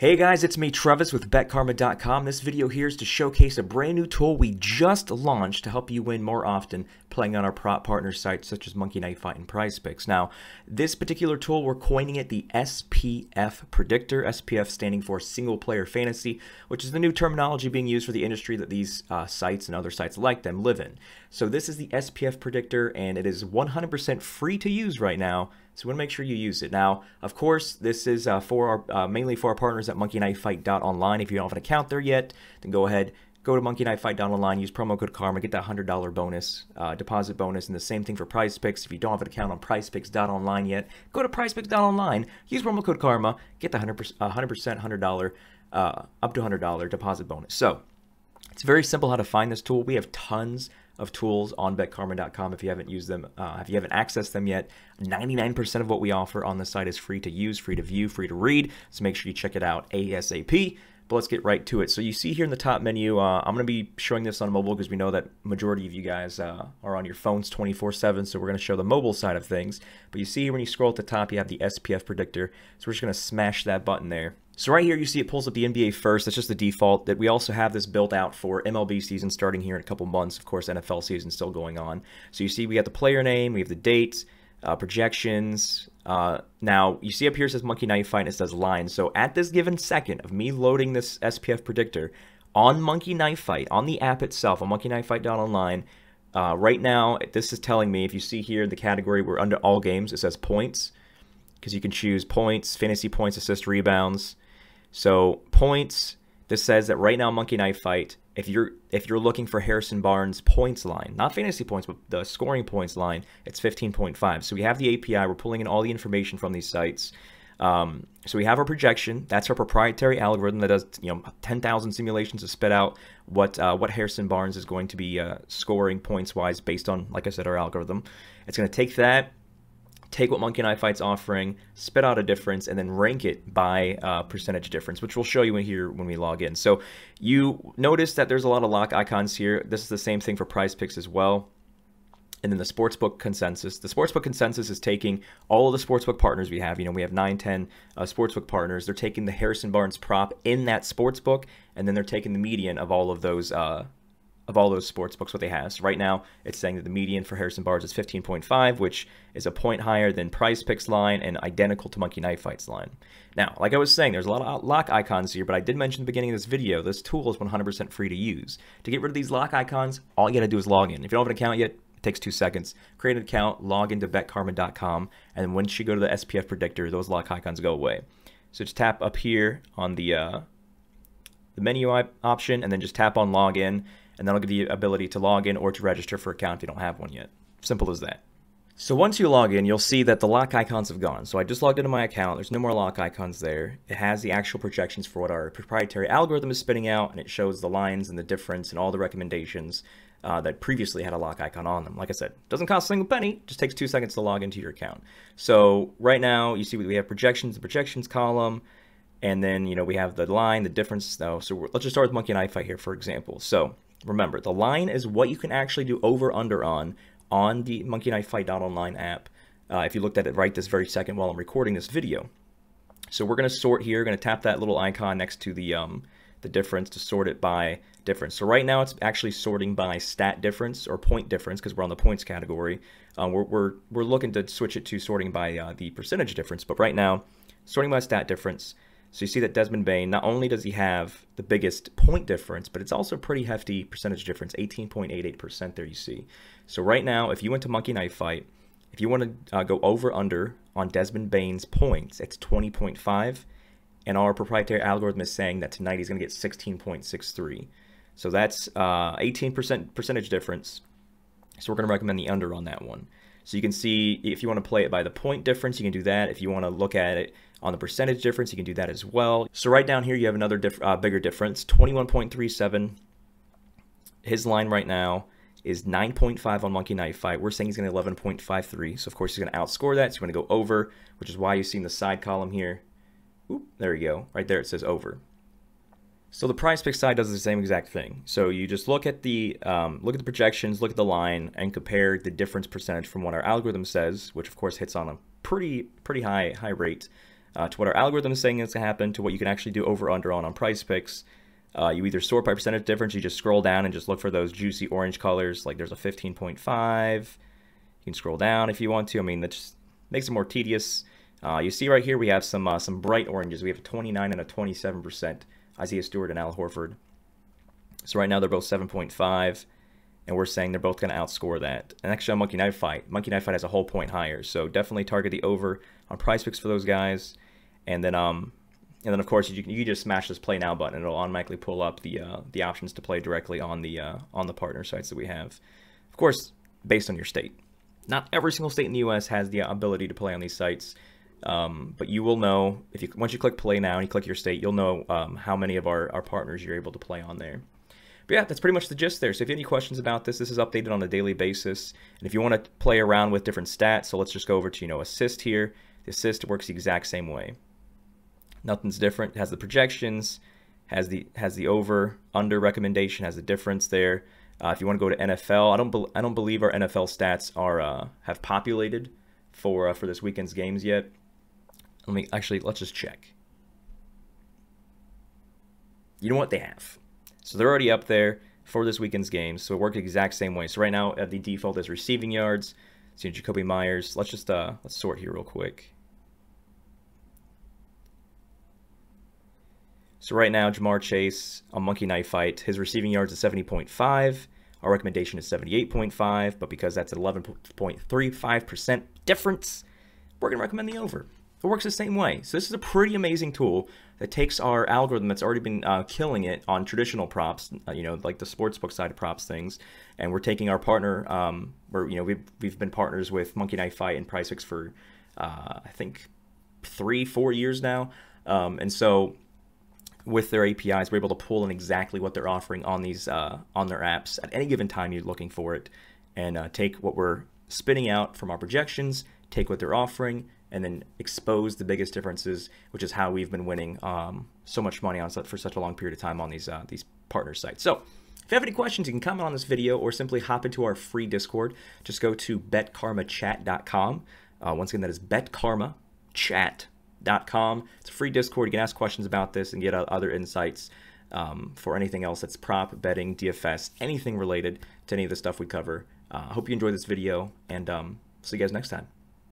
Hey guys, it's me Travis with BetKarma.com. This video here is to showcase a brand new tool we just launched to help you win more often playing on our prop partner sites such as Monkey Knife Fight and Prize Picks. Now, this particular tool, we're coining it the SPF Predictor, SPF standing for Single Player Fantasy, which is the new terminology being used for the industry that these uh, sites and other sites like them live in. So this is the SPF Predictor, and it is 100% free to use right now. So we want to make sure you use it. Now, of course, this is uh, for our, uh, mainly for our partners at monkeyknifefight.online. If you don't have an account there yet, then go ahead go to Monkey Knife Fight down the line, use promo code Karma, get that $100 bonus, uh, deposit bonus, and the same thing for Price Picks. If you don't have an account on Price Picks Online yet, go to Price Picks Online. use promo code Karma, get the 100%, 100% $100, uh, up to $100 deposit bonus. So it's very simple how to find this tool. We have tons of tools on betkarma.com if you haven't used them, uh, if you haven't accessed them yet. 99% of what we offer on the site is free to use, free to view, free to read. So make sure you check it out ASAP but let's get right to it. So you see here in the top menu, uh, I'm going to be showing this on mobile because we know that majority of you guys uh, are on your phones 24-7, so we're going to show the mobile side of things. But you see when you scroll at the top, you have the SPF predictor, so we're just going to smash that button there. So right here, you see it pulls up the NBA first. That's just the default that we also have this built out for MLB season starting here in a couple months. Of course, NFL season still going on. So you see we got the player name, we have the dates, uh, projections. Uh, now, you see up here says Monkey Fight and it says line. So at this given second of me loading this SPF predictor on Monkey Knife Fight, on the app itself, on monkeyknifefight.online, uh, right now, this is telling me, if you see here the category, we're under all games, it says points, because you can choose points, fantasy points, assist, rebounds. So points, this says that right now Monkey Knife Fight if you're if you're looking for Harrison Barnes points line, not fantasy points, but the scoring points line, it's 15.5. So we have the API. We're pulling in all the information from these sites. Um, so we have our projection. That's our proprietary algorithm that does you know 10,000 simulations to spit out what uh, what Harrison Barnes is going to be uh, scoring points wise based on, like I said, our algorithm. It's going to take that take what Monkey and I Fight's offering, spit out a difference, and then rank it by uh, percentage difference, which we'll show you in here when we log in. So you notice that there's a lot of lock icons here. This is the same thing for prize picks as well. And then the sportsbook consensus. The sportsbook consensus is taking all of the sportsbook partners we have. You know, we have 9, 10 uh, sportsbook partners. They're taking the Harrison Barnes prop in that sportsbook, and then they're taking the median of all of those uh, of all those sports books what they So Right now, it's saying that the median for Harrison Barnes is 15.5, which is a point higher than Price Picks line and identical to Monkey Knife Fight's line. Now, like I was saying, there's a lot of lock icons here, but I did mention at the beginning of this video, this tool is 100% free to use. To get rid of these lock icons, all you gotta do is log in. If you don't have an account yet, it takes two seconds. Create an account, log into betcarmen.com, and once you go to the SPF predictor, those lock icons go away. So just tap up here on the, uh, the menu option, and then just tap on login, and that'll give you the ability to log in or to register for an account if you don't have one yet. Simple as that. So once you log in, you'll see that the lock icons have gone. So I just logged into my account. There's no more lock icons there. It has the actual projections for what our proprietary algorithm is spitting out, and it shows the lines and the difference and all the recommendations uh, that previously had a lock icon on them. Like I said, doesn't cost a single penny, just takes two seconds to log into your account. So right now, you see we have projections, the projections column, and then, you know, we have the line, the difference, though. So let's just start with Monkey and I Fight here, for example. So Remember, the line is what you can actually do over under on on the Monkey Knife Fight Online app. Uh, if you looked at it right this very second while I'm recording this video. So we're going to sort here, going to tap that little icon next to the um, the difference to sort it by difference. So right now it's actually sorting by stat difference or point difference because we're on the points category. Uh, we're, we're, we're looking to switch it to sorting by uh, the percentage difference, but right now sorting by stat difference, so you see that Desmond Bain, not only does he have the biggest point difference, but it's also a pretty hefty percentage difference, 18.88% there you see. So right now, if you went to Monkey Knife Fight, if you want to uh, go over under on Desmond Bain's points, it's 20.5. And our proprietary algorithm is saying that tonight he's going to get 16.63. So that's 18% uh, percentage difference. So we're going to recommend the under on that one. So you can see if you want to play it by the point difference, you can do that. If you want to look at it on the percentage difference, you can do that as well. So right down here, you have another diff uh, bigger difference, 21.37. His line right now is 9.5 on Monkey Knife Fight. We're saying he's going to 11.53. So, of course, he's going to outscore that. So, you want to go over, which is why you see in the side column here. Oop, there you go. Right there, it says over. So the price pick side does the same exact thing. So you just look at the um, look at the projections, look at the line, and compare the difference percentage from what our algorithm says, which of course hits on a pretty pretty high high rate, uh, to what our algorithm is saying is going to happen to what you can actually do over under on on price picks. Uh, you either sort by percentage difference, you just scroll down and just look for those juicy orange colors. Like there's a 15.5. You can scroll down if you want to. I mean, that just makes it more tedious. Uh, you see right here, we have some uh, some bright oranges. We have a 29 and a 27%, Isaiah Stewart and Al Horford. So right now they're both 7.5, and we're saying they're both going to outscore that. And actually on Monkey Knife Fight, Monkey Knife Fight has a whole point higher. So definitely target the over on price picks for those guys. And then, um, and then of course you, you just smash this play now button. It'll automatically pull up the, uh, the options to play directly on the, uh, on the partner sites that we have. Of course, based on your state. Not every single state in the U.S. has the ability to play on these sites. Um, but you will know if you once you click play now and you click your state, you'll know um, how many of our, our partners you're able to play on there. But yeah, that's pretty much the gist there. So if you have any questions about this, this is updated on a daily basis. And if you want to play around with different stats, so let's just go over to, you know, assist here. The assist works the exact same way. Nothing's different. It has the projections, has the has the over under recommendation, has the difference there. Uh, if you want to go to NFL, I don't be, I don't believe our NFL stats are uh, have populated for uh, for this weekend's games yet. Let me actually let's just check. You know what they have, so they're already up there for this weekend's games. So it worked the exact same way. So right now at the default is receiving yards. So Jacoby Myers. Let's just uh, let's sort here real quick. So right now, Jamar Chase on Monkey Knife Fight, his receiving yards is 70.5. Our recommendation is 78.5, but because that's an 11.35% difference, we're going to recommend the over. It works the same way. So this is a pretty amazing tool that takes our algorithm that's already been uh, killing it on traditional props, uh, you know, like the sportsbook side of props things, and we're taking our partner, um, we're, you know, we've, we've been partners with Monkey Knife Fight and PriceX for, uh, I think, three, four years now. Um, and so with their APIs, we're able to pull in exactly what they're offering on these uh, on their apps at any given time you're looking for it, and uh, take what we're spinning out from our projections, take what they're offering, and then expose the biggest differences, which is how we've been winning um, so much money on for such a long period of time on these uh, these partner sites. So. If you have any questions, you can comment on this video or simply hop into our free Discord. Just go to betkarmachat.com. Uh, once again, that is betkarmachat.com discord.com. It's a free Discord. You can ask questions about this and get other insights um, for anything else that's prop, betting, DFS, anything related to any of the stuff we cover. I uh, hope you enjoyed this video, and um, see you guys next time.